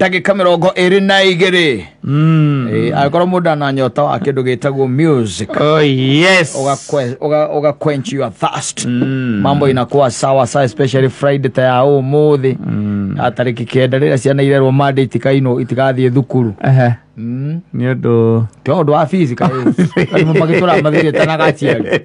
ndagika mirongo ĩrĩ na igĩrĩ Mm. E, eh, agakora mundu ananyota wa kindu gitagwo music oh, yes. uga quench your thirst mm. mambo inakuwa sawa sawa especially friday ta ya umuthi mm. atariki ah, kenda rira ciana irerwo mande itikaino itigathie thukuru uh -huh. mm. ni undu ti undu wa fisika magitura mathire tanagaciari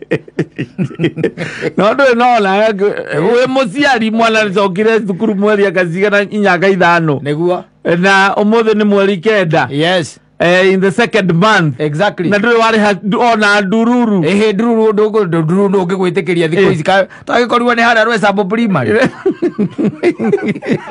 no ndu nona wi muciari mwana acokire thukuru mweri akacigana inyaka ithano niguo na umuthi ni mweri kenda yeah. Yes. Uh, in the second month exactly na ndå warä ona ndururu ähä ndururu ndururu ndå ngä gwä tä kä ria thikå ici twagä korirwo nä harä a rwecambo primary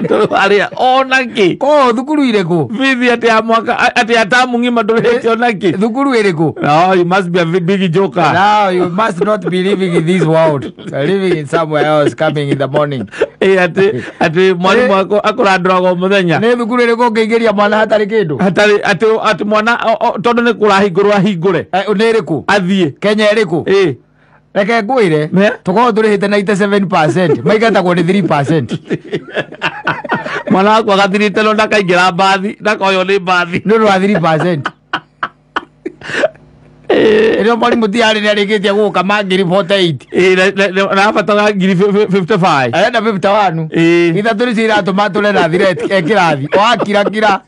ndå warä ona kä koo thukuru irä kå bithi atä ya mwaka atä ya tamu ng'ima ndå rä te ona kä thukuru ä rä kå no you must be a big joker no you must not be living in this world living in somewhere else coming in the morning ä atä atä mwarimå akå randå ragwo må thenya nä thukuru ä rä kå ngä ingä ria mwana hatarä kä ndå hatarä atä ati mwana tondu ni kurahingurwa hingure eh, ni rä kå kenya ä kå reke ngwä re tå hite tå rä hä te naite mwana wakwa gathirä te no ndakaingä ra mbathi ndakoywo nä mbathi nä å ndå wa ä rä mwarimå tiarä nä arä kä tie gå ka ma ngiri arabatara ngiri arenda ithatå rä cio iratå ma tå rena eh, kä rathi wakira kira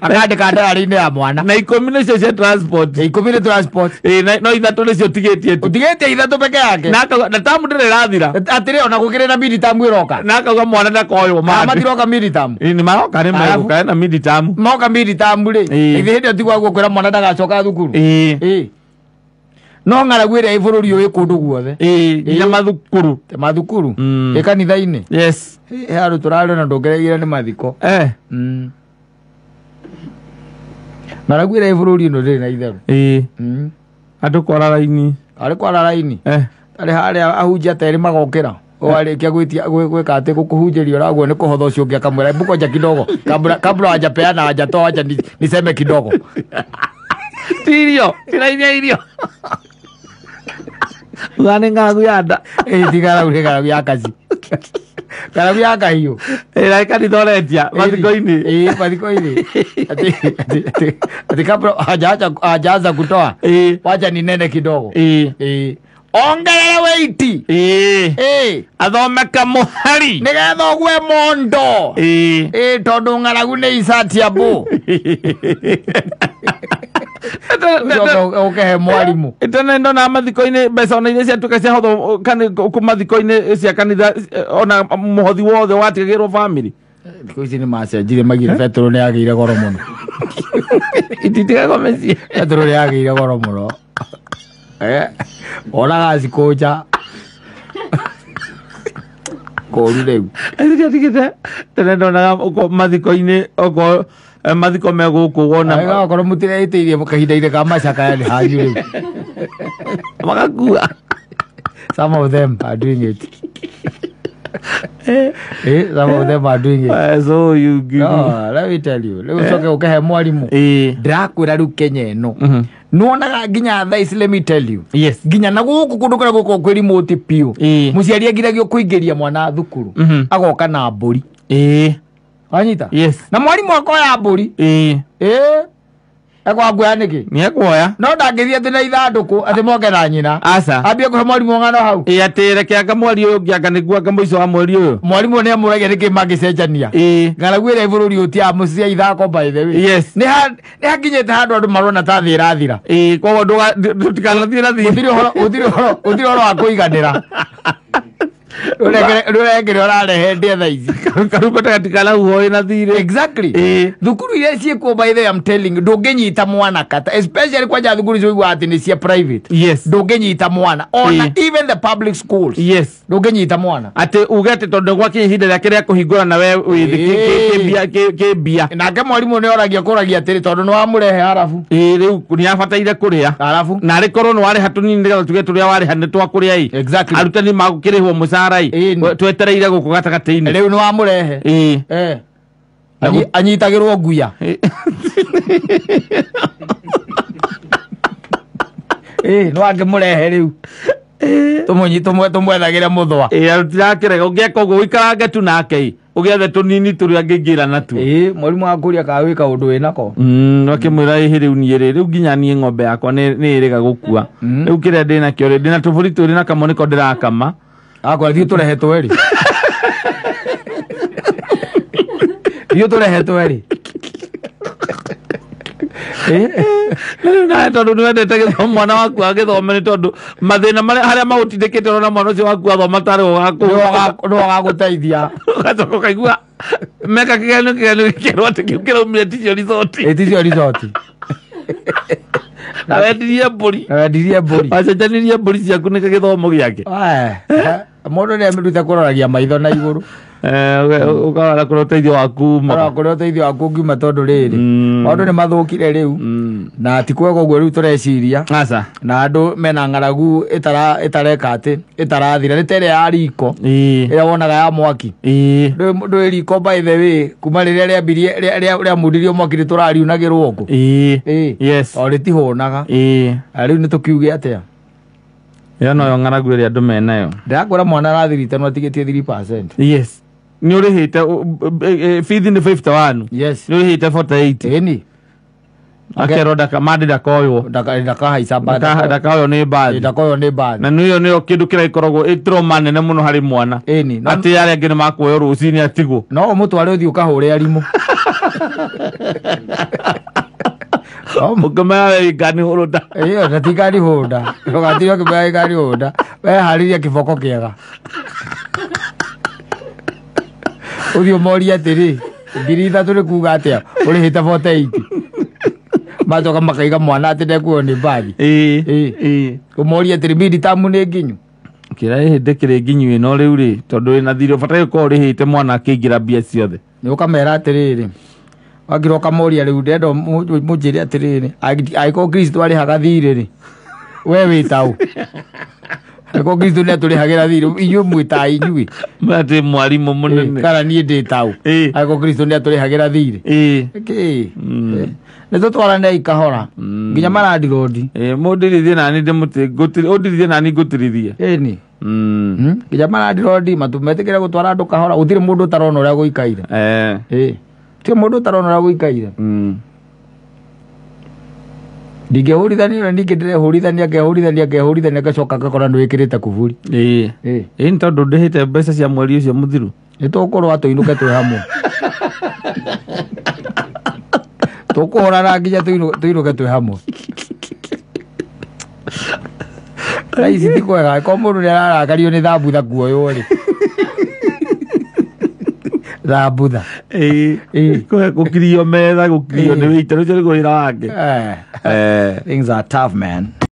akandi kandarari-inä ya mwana na ikumi mi nä transport cia ikå mi nä no ithatå nä cio å tigä tie tu å tigä peke yake na na tamu ndä rä rathira atä rä ona gå kä rä na miditamu ä roka na akauga mwana ndakoywo matiroka miditamu nä maroka nä megåkae na miditamu moka miditamu rä ithä hä ndä ä yo tigwagwo kwä ra mwana ndagacoka thukuru no ng'aragu ä rä a ä bå rå ri å ä kå ndå guothe nginya mathukuru mathukuru ä mm. kanitha-inä he arå tå rarä na ndå ngereire nä mathiko na ragwire bururi no ri na itheru ii mm-hmm. andu kwara raini ari kwara raini eh. ari haria ahunjia teri magokira kya gwitia gwika ati gukuhunjiria uragwo ni kuhotho cio ngia kamwira buko ja kidogo kabla wajapeana aja to ni seme kidogo tirio tiraithia irio ugane ng'aragu ya nda tigaragu nĩ ng'aragu ya kazi ngaragu ya kahiũ ĩra kanitha ũrendia mathiko-inĩ ĩĩ mathiko-inĩ atika hajaanza kutoa wacha ni nene kidogo ongerere weiti athomeka muhari nigetha ũgwe mondo tondũ ng'aragu nä icatiambũ ukehe mwarimå tene ndona mathiko inä mbeca ona iria ciatuĩka ciahotho mathiko inä cia kanitha eh, ona mũhothi wothe watigagĩrwo bamĩrĩ thikå eh, ici nä macenjire magire betero eh? nä agä ire goro må no ititigagomeci betero nä agä ire goro må no oraga cikå nja kå ru rä u tigä te tene ndonaga mathiko-inä okorwo Eh, mathiko megåkå kå akorwo må tirä tä irie kahinda-inä ka macakaya nä hanyu rä u magakua some of them are doing it eh, some of them are doing it. so you give no, let me tell you å eh? kehe mwarimå eh. ndärakwä ra rä u kenya ä no mhm. nionaga nginya thaici let me tell you yes nginya na guku kundu kuria guko kwi remote piu muciari angiragia kuingiria mwana thukuru mhm. agoka na mburi wanyita yes na mwarimũ akoya yeah. mbũri ĩĩ ĩĩ ekwanguoya nĩkĩ nĩ ekwoya no ndangĩthiĩ na ithandũkũ atĩ moke na nyina aca ambie kũhe mwarimũ ng'ano hau ĩ atĩre kĩanga mweri ũyũ ngĩanga nĩguo anga mũico wa mweri ũyũ mwarimũ nĩ amũragia nĩkĩ mangĩcenjania ĩ ng'aragu ĩrĩa bũrũri ũtiaga mũcia ithako by the way yes nĩ hakinyĩte handũ andũ marona ta thĩ ĩrathira ĩ koguo ndũtikanathiĩ na thĩ gũtirĩ ũhoro wa ra rurekere urarehe ndia tha ici karuko tagatikala uhoe na thire exactly thukuru iria ciĩkuo by the am telling ndũngĩnyita mwana kata especially kwanja thukuru icio igwa atĩ nĩ cia private yes ndũngĩnyita mwana ona even the public schools yes ndũngĩnyita mwana atĩ uge atĩ tondũ gwakinya ihinda rĩake rĩa kũhingũra nawe kĩmbia nake mwarimũ nĩ oragia kũragia atĩrĩ tondũ nĩ wamũrehe arabu ĩĩ rĩu nĩ abataire kũrĩa arabu narĩ korwo nĩ warĩha tũnini nĩgetha tuge tũrĩa warĩha nĩ twakũrĩa ĩ arutani magũkĩrĩhwo mũcara thara twetereire gå kå gatagatä-inä rä u nä wamå rehe anyitagä rwo nguya nä wangä må rehe rä u tå mwethagä re må thwa tirakä rega å ngä eka å guo å ikarange tu nake å gä ethe tå nini tå rä a ngä ngä ra natuo mwarimå wa kå ria kaa wä ka å ndå wä nako mm, akä mwä ra ĩhä rä u niä rä rä u nginya niä ng'ombe yakwa nä ä rä ga gå kua mm. rä u kä rä a ndä nakä o rä ndä na tå bå ri twä rä na kamwe nä ko ndä rakama kwa hivyo tũrehetwo rĩ ithuĩ tũrehetwo rĩ naä tondå nä wendete gä thomo mwana waku agä thome nä tondå mathä na harä a magåtindä kä te rona mwana å cio waku athoma tarä nä wagagå teithia gacoka kaigua meka kä genio kä genio gä kerwo atä kä u kä raumire ticio risoti ticio mbå ri wendirie mbå ri wacenjanirie mbå ri ciaku nä gä thomo gä ake mundu ni amirute kuroragia maitho na iguru ukarora eh, kå rä a å teithio waku kå rä a teithio waku å ngiuma tondå rä rä mm. maå nä mathåkire rä u mm. na tikwega å guo rä u tå reciria na andå mena ng'aragu ä tareka atä ä tarathira nä ta rä a ya riko ä rä a wonaga ya mwaki ndå ä riko mbaithe wä kuma rä rä bilie rĩambirie rä amuririo mwaki nä tå rariunagä rwo ngå o rä tihå naga rä u nä tå kiuge atä ĩyo noyo ng'aragu ĩrĩa andũ menayo ndĩrakwĩra mwana arathiritanwo atigĩtie thiri percent yes nĩ ũrĩhĩte bithi e, e, nĩ fifty one yes nĩ ũrĩhĩte forty eight ĩni akerwo mandä ndakoywo ndakaoywo nä mbathi na ä yo nä yo kä ndå kä raikoragwo ä troma nene må no harä mwana atä arä angä nä makuoywo rå cinä atigwo no å må tware å thiä å kahå re arimå ukimaya oh, gani hurunda kä tati gani hurunda ugatira ukimaya gani hurunda we hariria kiboko kiega uthio moria atiri ngiri ithatu nä kuga atä a å rä hä te bote macoka makaiga mwana atä ndekuo nä mbathi å moria atä rä mindi nä nginyu kä rä a hä ndä kä rä nginyu ä no rä u rä tondå na thirä å bataire korwo rä hä te mwana akä ingä ra mbia ciothe nä å kamera atä rä rä wangira ũkamoria rĩu ndenda mũnjĩre atĩrĩrĩ angĩkorwo kristo arĩhaga thirĩ rĩ we wĩtaũ angĩkorwo kristo nĩ atũrĩhagĩra thirĩ inyuĩ mwĩtaa inyuĩ atĩ mwarimũ mũnene kana niĩ ndĩ taũ angĩkorwo kristo nĩ atũrĩhagĩra thirĩ mm. mm. nĩ tũtwaranei mm. kahora hmm? nginya marandirondi mũndirithie nani ndĩmũtĩũndirithie nani ngũtirithie ĩni nginya marandirondi matũmetĩkĩre gũtwara andũ kahora gũtirĩ mũndũ ũtarona ũrĩa gũikaire tio må ndå å tarona å rä a gå ikaire mm. hå rithani na ningä ndä rehå rithania ngehå rithania ngehå rithania ngacoka ngakora nä wä kä rä te kuburi ä nä tondå ndä hä te mbeca cia mweri å cio må thiru nä tåkorwo atå inå ke twä hamwe tå kå horara nginya tå inå ke twä hamwe raici ti kwega ko må ndå nä ararakario nä thambutha kuoyworä thambutha gå kirio metha gå kirio nä wä ita rå cio nä gå wä ra wake